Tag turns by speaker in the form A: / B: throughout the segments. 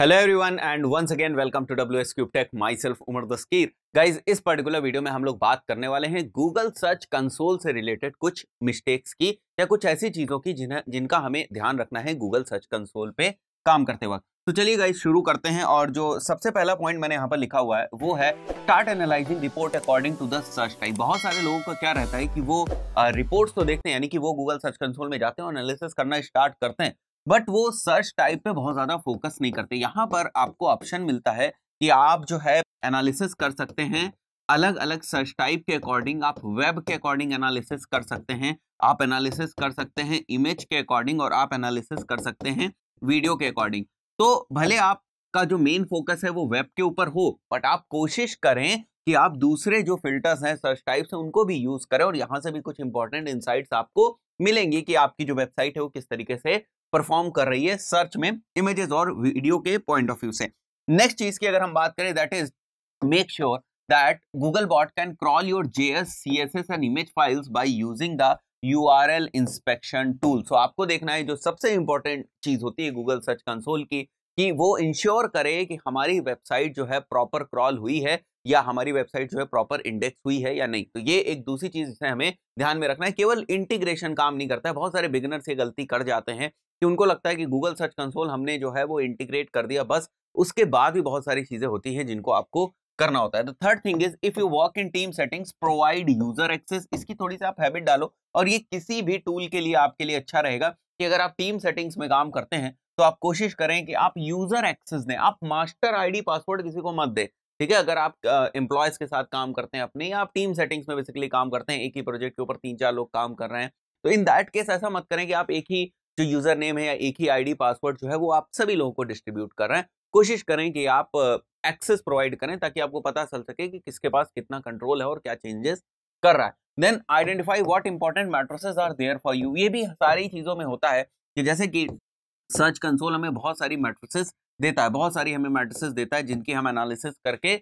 A: hello everyone and once again welcome to W S cube tech myself Umar Dastgir guys इस particular video में हम लोग बात करने वाले हैं गूगल सर्च कंसोल से रिलेटेड कुछ मिस्टेक्स की या कुछ ऐसी चीज़ों की जिन्हें जिनका हमें ध्यान रखना है गूगल सर्च कंसोल पे काम करते वक्त तो चलिए गाइज शुरू करते हैं और जो सबसे पहला पॉइंट मैंने यहाँ पर लिखा हुआ है वो है start analysing report according to the search type बहुत सारे लोगों का क्या रहता है कि वो रिपोर्ट्स तो देखते हैं यानी कि वो गूगल सर्च कंसोल में जाते हैं और एनालिसिस करना स्टार्ट करते हैं बट वो सर्च टाइप पे बहुत ज़्यादा फोकस नहीं करते यहाँ पर आपको ऑप्शन मिलता है कि आप जो है एनालिसिस कर सकते हैं अलग अलग सर्च टाइप के अकॉर्डिंग आप वेब के अकॉर्डिंग एनालिसिस कर सकते हैं आप एनालिसिस कर सकते हैं इमेज के अकॉर्डिंग और आप एनालिसिस कर सकते हैं वीडियो के अकॉर्डिंग तो भले आपका जो मेन फोकस है वो वेब के ऊपर हो बट आप कोशिश करें कि आप दूसरे जो फिल्टर्स हैं सर्च टाइप्स हैं उनको भी यूज करें और यहाँ से भी कुछ इंपॉर्टेंट इंसाइट्स आपको मिलेंगी कि आपकी जो वेबसाइट है वो किस तरीके से परफॉर्म कर रही है सर्च में इमेजेस और वीडियो के पॉइंट ऑफ व्यू से नेक्स्ट चीज की अगर हम बात करें that is make sure J S C S S and image files by using the U R L inspection tool so आपको देखना है जो सबसे इंपॉर्टेंट चीज होती है गूगल सर्च कंसोल की कि वो इंश्योर करे कि हमारी वेबसाइट जो है प्रॉपर क्रॉल हुई है या हमारी वेबसाइट जो है प्रॉपर इंडेक्स हुई है या नहीं तो ये एक दूसरी चीज जिसे हमें ध्यान में रखना है केवल इंटीग्रेशन काम नहीं करता है बहुत सारे बिगनर से गलती कर जाते हैं कि उनको लगता है कि गूगल सर्च कंसोल हमने जो है वो इंटीग्रेट कर दिया बस उसके बाद भी बहुत सारी चीजें होती हैं जिनको आपको करना होता है तो third thing is if you work in team settings provide user access इसकी थोड़ी सी आप हैबिट डालो और ये किसी भी टूल के लिए आपके लिए अच्छा रहेगा कि अगर आप टीम सेटिंग्स में काम करते हैं तो आप कोशिश करें कि आप यूजर एक्सेस दें आप मास्टर आईडी पासवर्ड किसी को मत दें ठीक है अगर आप एम्प्लॉयज के साथ काम करते हैं अपने या आप टीम सेटिंग्स में बेसिकली काम करते हैं एक ही प्रोजेक्ट के ऊपर तीन चार लोग काम कर रहे हैं तो इन दैट केस ऐसा मत करें कि आप एक ही जो यूजर नेम है या एक ही आईडी पासवर्ड जो है वो आप सभी लोगों को डिस्ट्रीब्यूट कर रहे हैं कोशिश करें कि आप एक्सेस प्रोवाइड करें ताकि आपको पता चल सके कि किसके पास कितना कंट्रोल है और क्या चेंजेस कर रहा है then identify what important matrices are there for you ये भी सारी चीज़ों में होता है कि जैसे कि सर्च कंसोल हमें बहुत सारी मैट्रिसेस देता है बहुत सारी हमें मैट्रिसेस देता है जिनकी हम एनालिसिस करके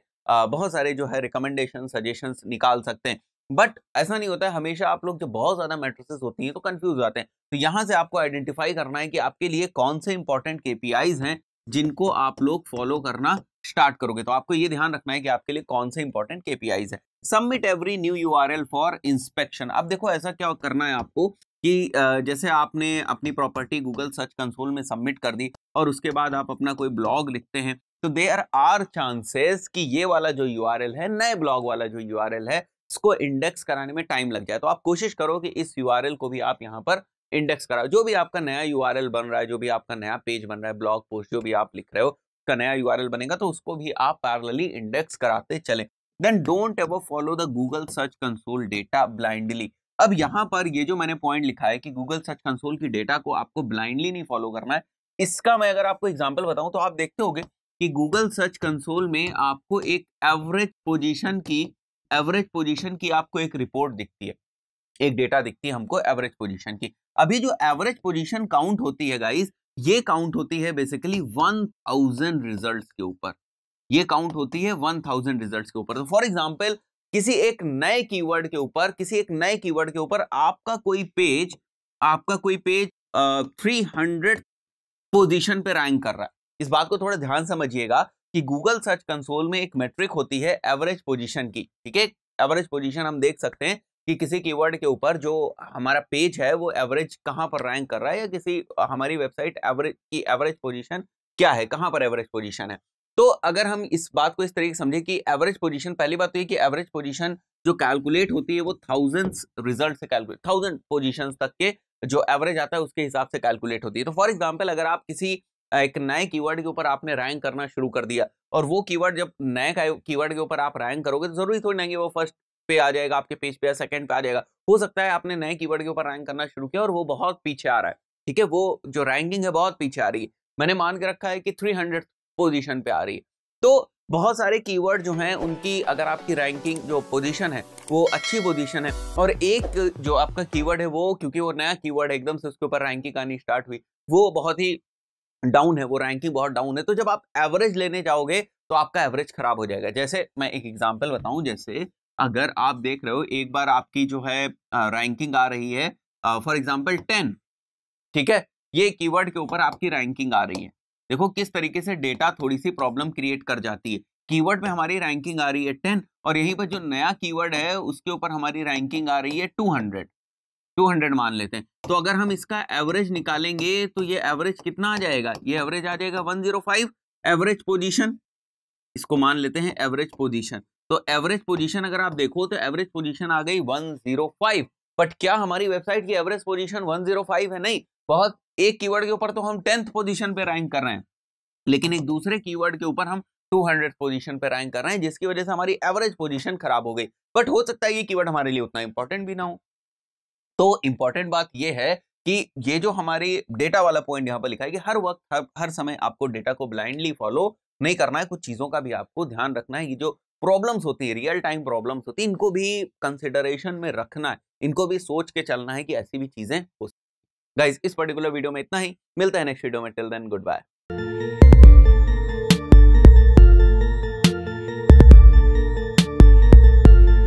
A: बहुत सारे जो है रिकमेंडेशन सजेशन निकाल सकते हैं बट ऐसा नहीं होता है हमेशा आप लोग जब बहुत ज़्यादा मैट्रिसेस होती हैं तो कंफ्यूज आते हैं तो यहाँ से आपको आइडेंटिफाई करना है कि आपके लिए कौन से इंपॉर्टेंट के हैं जिनको आप लोग फॉलो करना स्टार्ट करोगे तो आपको ये ध्यान रखना है कि आपके लिए कौन से इंपॉर्टेंट केपीआईज है submit every new L for inspection अब देखो ऐसा क्या करना है आपको कि जैसे आपने अपनी प्रॉपर्टी गूगल सर्च कंसोल में सबमिट कर दी और उसके बाद आप अपना कोई ब्लॉग लिखते हैं तो देयर आर चांसेस कि ये वाला जो यू है नए ब्लॉग वाला जो यू है इसको इंडेक्स कराने में टाइम लग जाए तो आप कोशिश करो कि इस यू को भी आप यहाँ पर इंडेक्स कराओ जो भी आपका नया यू बन रहा है जो भी आपका नया पेज बन रहा है ब्लॉग पोस्ट जो भी आप लिख रहे हो का नया यू बनेगा तो उसको भी आप पैरलली इंडेक्स कराते चले then don't ever follow the Google search console data blindly अब यहाँ पर ये जो मैंने पॉइंट लिखा है कि गूगल सर्च कंसोल की डेटा को आपको ब्लाइंडली नहीं फॉलो करना है इसका मैं अगर आपको एग्जाम्पल बताऊं तो आप देखते होगे कि गूगल सर्च कंसोल में आपको एक एवरेज पोजीशन की एवरेज पोजीशन की आपको एक रिपोर्ट दिखती है एक डेटा दिखती है हमको एवरेज पोजीशन की अभी जो एवरेज पोजीशन काउंट होती है गाइस ये काउंट होती है बेसिकली वन थाउजेंड रिजल्ट के ऊपर ये काउंट होती है वन थाउजेंड रिजल्ट के ऊपर तो फॉर एग्जाम्पल किसी एक नए कीवर्ड के ऊपर किसी एक नए कीवर्ड के ऊपर आपका कोई पेज आपका कोई पेज थ्री हंड्रेड पोजिशन पे रैंक कर रहा है इस बात को थोड़ा ध्यान समझिएगा कि गूगल सर्च कंसोल में एक मेट्रिक होती है एवरेज पोजिशन की ठीक है एवरेज पोजिशन हम देख सकते हैं कि किसी कीवर्ड के ऊपर जो हमारा पेज है वो एवरेज कहाँ पर रैंक कर रहा है या किसी हमारी वेबसाइट एवरेज की एवरेज पोजीशन क्या है कहाँ पर एवरेज पोजीशन है तो अगर हम इस बात को इस तरीके समझे कि एवरेज पोजीशन पहली बात तो ये कि एवरेज पोजीशन जो कैलकुलेट होती है वो थाउजेंड्स रिजल्ट से कैलकुलेट थाउजेंड पोजिशन तक के जो एवरेज आता है उसके हिसाब से कैलकुलेट होती है तो फॉर एग्जाम्पल अगर आप किसी एक नए कीवर्ड के ऊपर आपने रैंक करना शुरू कर दिया और वो कीवर्ड जब नए कीवर्ड के ऊपर आप रैंक करोगे तो जरूरी थोड़ी नहीं कि वो फर्स्ट पे आ जाएगा आपके पेज पे या सेकंड पे आ जाएगा हो सकता है आपने नए कीवर्ड के ऊपर रैंक करना शुरू किया और वो बहुत पीछे आ रहा है ठीक है वो जो रैंकिंग है बहुत पीछे आ रही है मैंने मान के रखा है कि थ्री पोजीशन पे आ रही है तो बहुत सारे कीवर्ड जो हैं उनकी अगर आपकी रैंकिंग जो पोजीशन है वो अच्छी पोजीशन है और एक जो आपका कीवर्ड है वो क्योंकि वो नया कीवर्ड है एकदम से उसके ऊपर रैंकिंग आनी स्टार्ट हुई वो बहुत ही डाउन है वो रैंकिंग बहुत डाउन है तो जब आप एवरेज लेने जाओगे तो आपका एवरेज खराब हो जाएगा जैसे मैं एक एग्जाम्पल बताऊं जैसे अगर आप देख रहे हो एक बार आपकी जो है रैंकिंग आ रही है फॉर एग्जाम्पल टेन ठीक है ये कीवर्ड के ऊपर आपकी रैंकिंग आ रही है देखो किस तरीके से डेटा थोड़ी सी प्रॉब्लम क्रिएट कर जाती है कीवर्ड में हमारी रैंकिंग आ रही है टेन और यहीं पर जो नया कीवर्ड है उसके ऊपर हमारी रैंकिंग आ रही है टू हंड्रेड टू हंड्रेड मान लेते हैं तो अगर हम इसका एवरेज निकालेंगे तो ये एवरेज कितना आ जाएगा ये एवरेज आ जाएगा one zero five average position इसको मान लेते हैं एवरेज पोजिशन तो एवरेज पोजीशन अगर आप देखो तो एवरेज पोजीशन आ गई 105 बट क्या हमारी वेबसाइट की एवरेज पोजीशन 105 है नहीं बहुत एक कीवर्ड के ऊपर तो हम टेंथ पोजीशन पे रैंक कर रहे हैं लेकिन एक दूसरे कीवर्ड के ऊपर हम 200 पोजीशन पे रैंक कर रहे हैं जिसकी वजह से हमारी एवरेज पोजीशन खराब हो गई बट हो सकता है ये कीवर्ड हमारे लिए उतना इंपॉर्टेंट भी ना हो तो इंपॉर्टेंट बात यह है कि ये जो हमारी डेटा वाला पॉइंट यहाँ पर लिखा है कि हर वक्त हर, हर समय आपको डेटा को ब्लाइंडली फॉलो नहीं करना है कुछ चीज़ों का भी आपको ध्यान रखना है कि जो प्रॉब्लम्स होती है रियल टाइम प्रॉब्लम्स होती है इनको भी कंसिडरेशन में रखना है इनको भी सोच के चलना है कि ऐसी भी चीजें हो सकती गाइज इस पर्टिकुलर वीडियो में इतना ही मिलता है नेक्स्ट वीडियो में टिल देन गुड बाय